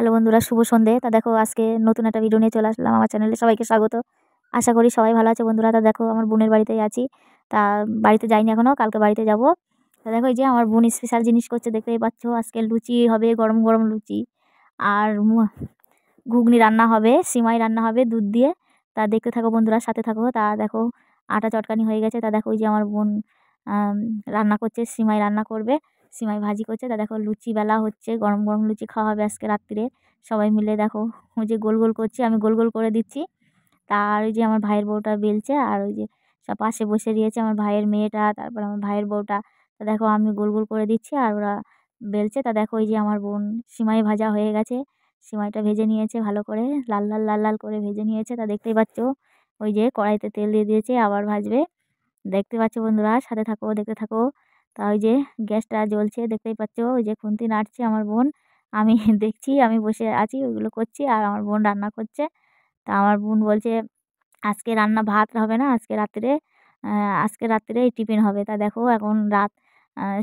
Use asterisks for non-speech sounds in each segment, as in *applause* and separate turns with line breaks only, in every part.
hello বন্ধুরা শুভ সন্ধে তা দেখো আজকে নতুন একটা ভিডিও নিয়ে চলে আসলাম আমার চ্যানেলে সবাইকে স্বাগত আশা করি সবাই ভালো আছে বন্ধুরা তা দেখো আমার বোনের বাড়িতে আছি তা বাড়িতে যাইনি এখনও কালকে বাড়িতে যাব তা দেখো এই যে আমার বোন স্পেশাল জিনিস করছে দেখতেই পাচ্ছ আজকে লুচি হবে গরম গরম লুচি আর ঘুগনি রান্না হবে সিমাই রান্না হবে দুধ দিয়ে তা দেখতে থাকো বন্ধুরা সাথে থাকো তা দেখো আটা চটকানি হয়ে গেছে তা দেখো ওই যে আমার বোন রান্না করছে সিমাই রান্না করবে সিমাই ভাজি করছে তা দেখো লুচি বেলা হচ্ছে গরম গরম লুচি খাওয়া হবে আজকে রাত্রিরে সবাই মিলে দেখো ওই যে গোল গোল করছি আমি গোল গোল করে দিচ্ছি তার ওই যে আমার ভাইয়ের বউটা বেলছে আর ওই যে সব পাশে বসে দিয়েছে আমার ভাইয়ের মেয়েটা তারপর আমার ভাইয়ের বউটা তা দেখো আমি গোল গোল করে দিচ্ছি আর ওরা বেলছে তা দেখো ওই যে আমার বোন সিমাই ভাজা হয়ে গেছে সিমাইটা ভেজে নিয়েছে ভালো করে লাল লাল লাল লাল করে ভেজে নিয়েছে তা দেখতেই পাচ্ছ ওই যে কড়াইতে তেল দিয়ে দিয়েছে আবার ভাজবে দেখতে পাচ্ছ বন্ধুরা সাথে থাকো দেখতে থাকো তা ওই যে গ্যাসটা জ্বলছে দেখতেই পাচ্ছ ওই যে খুন্তি নাড়ছে আমার বোন আমি *laughs* দেখছি আমি বসে আছি ওইগুলো করছি আর আমার বোন রান্না করছে তা আমার বোন বলছে আজকে রান্না ভাত হবে না আজকে রাত্রে আজকে রাত্রে টিফিন হবে তা দেখো এখন রাত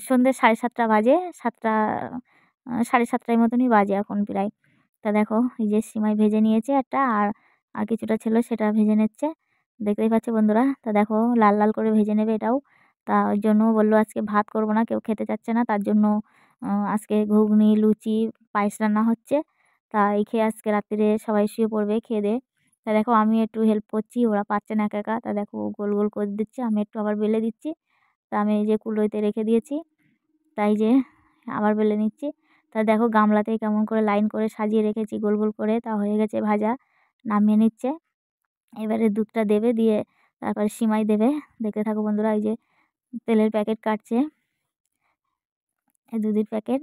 সন্ধ্যে সাড়ে সাতটা বাজে সাতটা সাড়ে সাতটার মতনই বাজে এখন প্রায় তা দেখো এই যে সিমাই ভেজে নিয়েছে একটা আর আর কিছুটা ছিল সেটা ভেজে নিচ্ছে দেখতেই পাচ্ছ বন্ধুরা তা দেখো লাল লাল করে ভেজে নেবে এটাও তা ওই জন্য বললো আজকে ভাত করবো না কেউ খেতে চাচ্ছে না তার জন্য আজকে ঘুগনি লুচি পায়েস রান্না হচ্ছে তা এই খেয়ে আজকে রাত্রিরে সবাই শুয়ে পড়বে খেয়ে দে তা দেখো আমি একটু হেল্প করছি ওরা পাচ্ছে না একা একা তা দেখো গোল গোল করে দিচ্ছে আমি একটু আবার বেলে দিচ্ছি তা আমি এই যে কুলোইতে রেখে দিয়েছি তাই যে আবার বেলে নিচ্ছি তা দেখো গামলাতে কেমন করে লাইন করে সাজিয়ে রেখেছি গোল গোল করে তা হয়ে গেছে ভাজা নামিয়ে নিচ্ছে এবারে দুধটা দেবে দিয়ে তারপরে সিমাই দেবে দেখতে থাকো বন্ধুরা এই যে তেলের প্যাকেট কাটছে দুধের প্যাকেট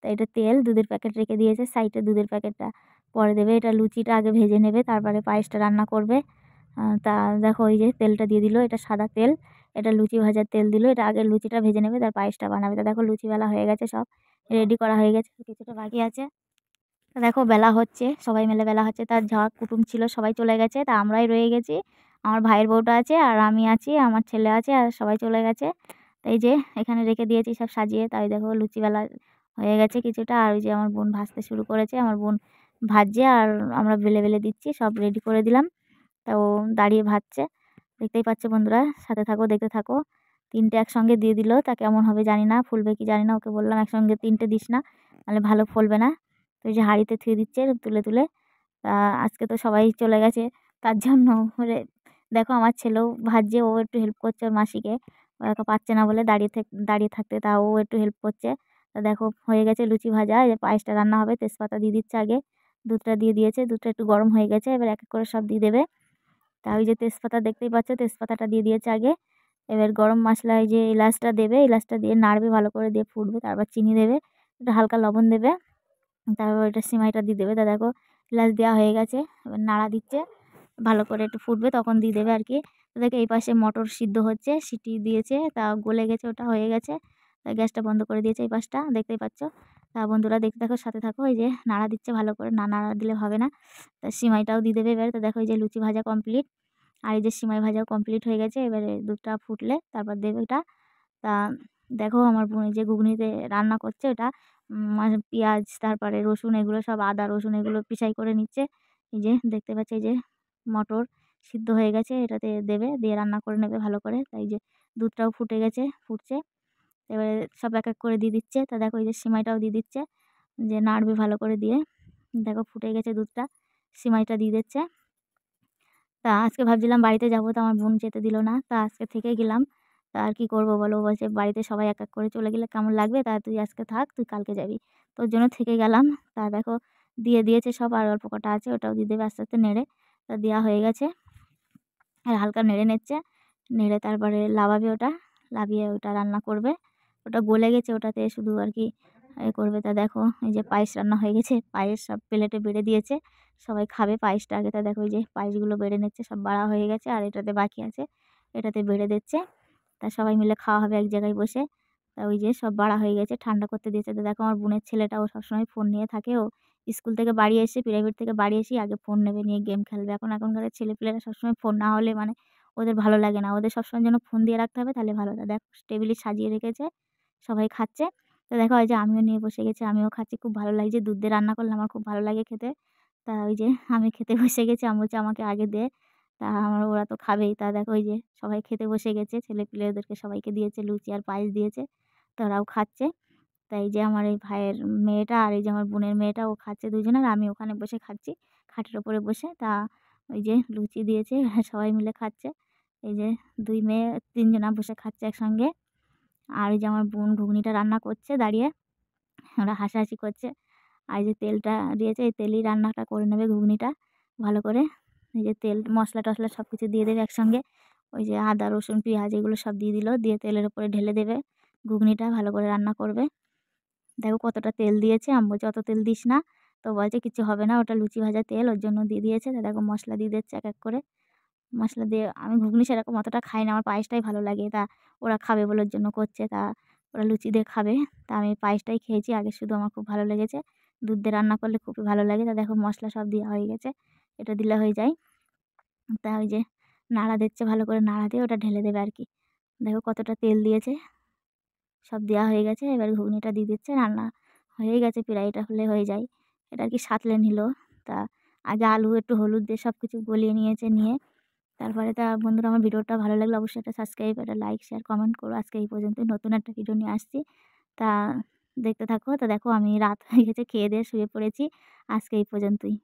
তা এটা তেল দুধের প্যাকেট রেখে দিয়েছে সাইডে দুধের প্যাকেটটা পরে দেবে এটা লুচিটা আগে ভেজে নেবে তারপরে পায়েসটা রান্না করবে তা দেখো ওই যে তেলটা দিয়ে দিল এটা সাদা তেল এটা লুচি ভাজার তেল দিল এটা আগে লুচিটা ভেজে নেবে তার পায়েসটা বানাবে তা দেখো লুচি বেলা হয়ে গেছে সব রেডি করা হয়ে গেছে কিছুটা বাকি আছে দেখো বেলা হচ্ছে সবাই মিলে বেলা হচ্ছে তার ঝড় কুটুম ছিল সবাই চলে গেছে তা আমরাই রয়ে গেছি আমার ভাইয়ের বউটা আছে আর আমি আছি আমার ছেলে আছে আর সবাই চলে গেছে তাই যে এখানে রেখে দিয়েছি সব সাজিয়ে তাই দেখো লুচিবেলা হয়ে গেছে কিছুটা আর ওই যে আমার বোন ভাজতে শুরু করেছে আমার বোন ভাজছে আর আমরা বেলে বেলে দিচ্ছি সব রেডি করে দিলাম তা ও দাঁড়িয়ে ভাজছে দেখতেই পাচ্ছ বন্ধুরা সাথে থাকো দেখতে থাকো তিনটে একসঙ্গে দিয়ে দিল তা কেমন হবে জানি না ফুলবে কি জানি না ওকে বললাম একসঙ্গে তিনটে দিস না তাহলে ভালো ফলবে না তো যে হাঁড়িতে থুয়ে দিচ্ছে তুলে তুলে তা আজকে তো সবাই চলে গেছে তার জন্য দেখো আমার ছেলেও ভাজছে ও একটু হেল্প করছে ওর মাসিকে ওরা পারছে না বলে দাঁড়িয়ে দাঁড়িয়ে থাকতে তা ও একটু হেল্প করছে তা দেখো হয়ে গেছে লুচি ভাজা এবার পায়েসটা রান্না হবে তেজপাতা দিয়ে দিচ্ছে আগে দুধটা দিয়ে দিয়েছে দুধটা একটু গরম হয়ে গেছে এবার এক এক করে সব দিয়ে দেবে তা ওই যে তেজপাতা দেখতেই পাচ্ছ তেজপাতাটা দিয়ে দিয়েছে আগে এবার গরম মশলা ওই যে এলাচটা দেবে এলাচটা দিয়ে নাড়বে ভালো করে দিয়ে ফুটবে তারপর চিনি দেবে একটু হালকা লবণ দেবে তারপর ওইটা সিমাইটা দিয়ে দেবে তা দেখো এলাচ দেওয়া হয়ে গেছে এবার নাড়া দিচ্ছে ভালো করে একটু ফুটবে তখন দিয়ে দেবে আর কি দেখে এই পাশে মটর সিদ্ধ হচ্ছে সিটি দিয়েছে তা গলে গেছে ওটা হয়ে গেছে গ্যাসটা বন্ধ করে দিয়েছে এই পাশটা দেখতেই পাচ্ছ তা বন্ধুরা দেখতে দেখো সাথে থাকো এই যে নাড়া দিচ্ছে ভালো করে না নাড়া দিলে হবে না তা সিমাইটাও দিয়ে দেবে এবার তো দেখো এই যে লুচি ভাজা কমপ্লিট আর এই যে সিমাই ভাজাও কমপ্লিট হয়ে গেছে এবারে দুধটা ফুটলে তারপর দেবে ওটা তা দেখো আমার বোন যে ঘুগনিতে রান্না করছে ওটা পেঁয়াজ তারপরে রসুন এগুলো সব আদা রসুন এগুলো পিসাই করে নিচ্ছে এই যে দেখতে পাচ্ছি এই যে মটর সিদ্ধ হয়ে গেছে এটাতে দেবে দিয়ে রান্না করে নেবে ভালো করে তাই যে দুধটাও ফুটে গেছে ফুটছে এবারে সব এক এক করে দিয়ে দিচ্ছে তা দেখো এই যে সিমাইটাও দিয়ে দিচ্ছে যে নাড়বে ভালো করে দিয়ে দেখো ফুটে গেছে দুধটা সিমাইটা দিয়ে দিচ্ছে তা আজকে ভাবছিলাম বাড়িতে যাবো তো আমার বোন যেতে দিল না তা আজকে থেকে গেলাম তা আর কী করবো বলো বলছে বাড়িতে সবাই এক এক করে চলে গেলে কেমন লাগবে তা তুই আজকে থাক তুই কালকে যাবি তোর জন্য থেকে গেলাম তা দেখো দিয়ে দিয়েছে সব আর অল্প কটা আছে ওটাও দিয়ে দেবে আস্তে আস্তে নেড়ে ওটা দেওয়া হয়ে গেছে আর হালকা নেড়ে নিচ্ছে নেড়ে তারপরে লাভাবে ওটা লাভিয়ে ওটা রান্না করবে ওটা গলে গেছে ওটাতে শুধু আর কি এ করবে তা দেখো এই যে পায়েস রান্না হয়ে গেছে পায়েস সব প্লেটে বেড়ে দিয়েছে সবাই খাবে পায়েসটা আগে তা দেখো এই যে পায়েসগুলো বেড়ে নিচ্ছে সব বাড়া হয়ে গেছে আর এটাতে বাকি আছে এটাতে বেড়ে দিচ্ছে তা সবাই মিলে খাওয়া হবে এক জায়গায় বসে তা ওই যে সব বাড়া হয়ে গেছে ঠান্ডা করতে দিয়েছে তো দেখো আমার বোনের ছেলেটা ও সবসময় ফোন নিয়ে থাকে ও স্কুল থেকে বাড়ি এসে প্রাইভেট থেকে বাড়ি এসেই আগে ফোন নেবে নিয়ে গেম খেলবে এখন এখনকার ছেলেপিলেরা সবসময় ফোন না হলে মানে ওদের ভালো লাগে না ওদের সবসময় যেন ফোন দিয়ে রাখতে হবে তাহলে ভালো দেখো টেবিলে সাজিয়ে রেখেছে সবাই খাচ্ছে তো দেখা ওই যে আমিও নিয়ে বসে গেছি আমিও খাচ্ছি খুব ভালো লাগছে দুধ দিয়ে রান্না করলে আমার খুব ভালো লাগে খেতে তা ওই যে আমি খেতে *laughs* বসে গেছি আমি বলছি আমাকে আগে দে তা আমার ওরা তো খাবেই তা দেখো ওই যে সবাই খেতে বসে গেছে ছেলেপিলে ওদেরকে সবাইকে দিয়েছে লুচি আর পায়েস দিয়েছে তো ওরাও খাচ্ছে তাই যে আমার এই ভাইয়ের মেয়েটা আর এই যে আমার বোনের মেয়েটা ও খাচ্ছে দুজনে আর আমি ওখানে বসে খাচ্ছি খাটের ওপরে বসে তা ওই যে লুচি দিয়েছে *laughs* সবাই মিলে খাচ্ছে এই যে দুই মেয়ে তিনজনা বসে খাচ্ছে একসঙ্গে আর ওই যে আমার বোন ঘুগনিটা রান্না করছে দাঁড়িয়ে ওরা হাসাহাসি করছে আর যে তেলটা দিয়েছে এই তেলই রান্নাটা করে নেবে ঘুগনিটা ভালো করে এই যে তেল মশলা টশলা সব কিছু দিয়ে দেবে একসঙ্গে ওই যে আদা রসুন পেঁয়াজ এগুলো সব দিয়ে দিল দিয়ে তেলের ওপরে ঢেলে দেবে ঘুগনিটা ভালো করে রান্না করবে দেখো কতটা তেল দিয়েছে আমি বলছি অত তেল দিস না তো বলছে কিছু হবে না ওটা লুচি ভাজা তেল ওর জন্য দিয়ে দিয়েছে তা দেখো মশলা দিয়ে দিচ্ছে এক এক করে মশলা দিয়ে আমি ঘুগনি সেরকম অতটা খাই না আমার পায়েসটাই ভালো লাগে তা ওরা খাবে ওর জন্য করছে তা ওরা লুচি দিয়ে খাবে তা আমি পায়েসটাই খেয়েছি আগে শুধু আমার খুব ভালো লেগেছে দুধ দিয়ে রান্না করলে খুবই ভালো লাগে তা দেখো মশলা সব দেওয়া হয়ে গেছে এটা দিলে হয়ে যায় তা ওই যে নাড়া দিচ্ছে ভালো করে নাড়া দিয়ে ওটা ঢেলে দেবে আর কি দেখো কতটা তেল দিয়েছে সব দেওয়া হয়ে গেছে এবার ঘুগনিটা দিয়ে দিচ্ছে রান্না হয়ে গেছে প্রায় এটা হলে হয়ে যায় এটা আর কি সাঁতলে নিল তা আগে আলু একটু হলুদ দিয়ে সব কিছু গলিয়ে নিয়েছে নিয়ে তারপরে তা বন্ধুরা আমার ভিডিওটা ভালো লাগলে অবশ্যই একটা সাবস্ক্রাইব একটা লাইক শেয়ার কমেন্ট করো আজকে এই পর্যন্ত নতুন একটা ভিডিও নিয়ে আসছি তা দেখতে থাকো তা দেখো আমি রাত হয়ে গেছে খেয়ে দিয়ে শুয়ে পড়েছি আজকে এই পর্যন্তই